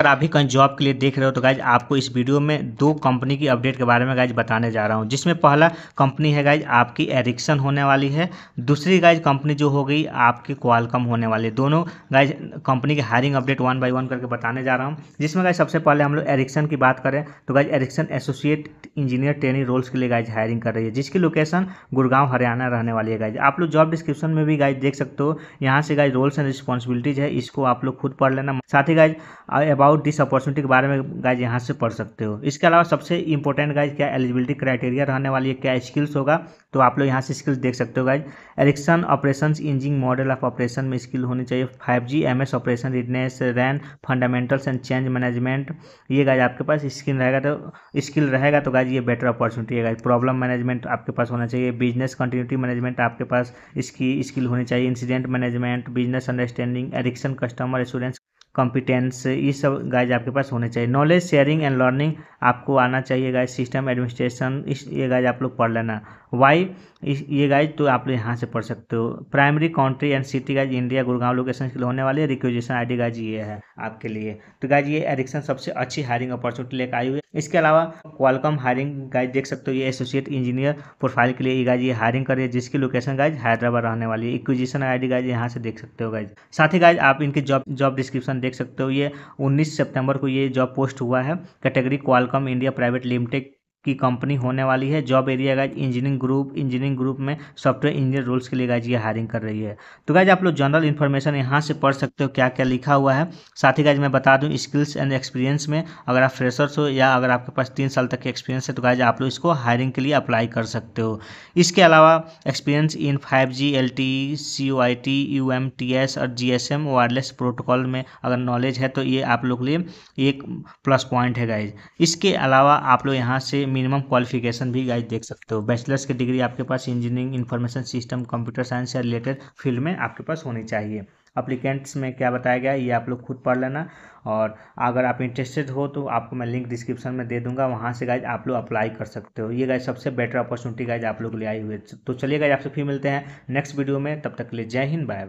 अगर आप भी कहीं जॉब के लिए देख रहे हो तो गाइज आपको इस वीडियो में दो कंपनी की अपडेट के बारे में गाइज बताने जा रहा हूँ जिसमें पहला कंपनी है गाइज आपकी एरिक्सन होने वाली है दूसरी गाइज कंपनी जो हो गई आपकी क्वालकम होने वाली है दोनों गाइज कंपनी की hiring update one by one करके बताने जा रहा हूँ जिसमें गाइज सबसे पहले हम लोग एरिक्सन की बात करें तो guys Ericsson associate engineer training roles के लिए गाइज हायरिंग कर रही है जिसकी लोकेशन गुड़गांव हरियाणा रहने वाली है गाइज आप लोग जॉब डिस्क्रिप्शन में भी गाइज देख सकते हो यहाँ से गाइज रोल्स एंड रिस्पॉन्सिबिलिटीज है इसको आप लोग खुद पढ़ लेना साथ ही guys about about this opportunity के बारे में गाइज यहाँ से पढ़ सकते हो इसके अलावा सबसे इंपॉर्टेंट गाइज क्या एलिजिबिलिटी क्राइटेरिया रहने वाली है क्या स्किल्स होगा तो आप लोग यहाँ से स्किल्स देख सकते हो guys election operation engine model of operation में स्किल होनी चाहिए five G M S operation readiness RAN fundamentals and change management ये गाइज आपके पास स्किल रहेगा तो स्किल रहेगा तो गाइज ये बेटर अपॉर्चुनिटी है गाइज प्रॉब्लम मैनेजमेंट आपके पास होना चाहिए बिजनेस कंटिन्यूटी मैनेजमेंट आपके पास इसकी स्किल होनी चाहिए incident management business understanding addiction customer students competence ये सब गाइज आपके पास होने चाहिए नॉलेज शेयरिंग एंड लर्निंग आपको आना चाहिए गाइज सिस्टम एडमिनिस्ट्रेशन इस ये गाइज आप लोग पढ़ लेना वाई ये गाइज तो आप लोग यहाँ से पढ़ सकते हो primary country and city guys India Gurgaon location के लिए होने वाले रिक्वेजेशन आई डी गाइज ये है आपके लिए तो गाइज ये एडिक्शन सबसे अच्छी हायरिंग अपॉर्चुनिटी लेकर आई हुई है इसके अलावा क्वालकम हायरिंग गाइज देख सकते हो ये एसोसिएट इंजीनियर प्रोफाइल के लिए ये गाइज ये हायरिंग कर रही है जिसकी लोकेशन गाइज हैदराबाद रहने वाली है इक्विजिशन आई डी गाइज यहाँ से देख सकते हो गाइज साथ ही गाइज आप इनके जॉब जॉब डिस्क्रिप्शन देख देख सकते हो ये 19 सितंबर को ये जॉब पोस्ट हुआ है category Qualcomm India private limited की कंपनी होने वाली है job area guys engineering group engineering group में सॉफ्टवेयर इंजीनियर रोल्स के लिए गाइज ये हायरिंग कर रही है तो गाइज आप लोग जनरल इन्फॉर्मेशन यहाँ से पढ़ सकते हो क्या क्या लिखा हुआ है साथ ही गाइज मैं बता दूँ स्किल्स एंड एक्सपीरियंस में अगर आप फ्रेशर्स हो या अगर आपके पास तीन साल तक एक्सपीरियंस है तो गाइज आप लोग इसको हायरिंग के लिए अप्लाई कर सकते हो इसके अलावा experience in five G L T C O I T U M T S और G S M wireless protocol में अगर नॉलेज है तो ये आप लोग लिए एक प्लस पॉइंट है गाइज इसके अलावा आप लोग यहाँ से मिनिमम क्वालिफिकेशन भी गाइज देख सकते हो बैचलर्स की डिग्री आपके पास engineering information system computer science या रिलेटेड फील्ड में आपके पास होनी चाहिए अप्लीकेंट्स में क्या बताया गया ये आप लोग खुद पढ़ लेना और अगर आप इंटरेस्टेड हो तो आपको मैं लिंक डिस्क्रिप्शन में दे दूंगा वहाँ से गाइज आप लोग अप्लाई कर सकते हो ये गाइज सबसे बेटर अपॉर्चुनिटी गाइज आप लोग ले आई हुई तो चलिए गाइज आपसे फिर मिलते हैं नेक्स्ट वीडियो में तब तक के लिए जय हिंद बाय बाय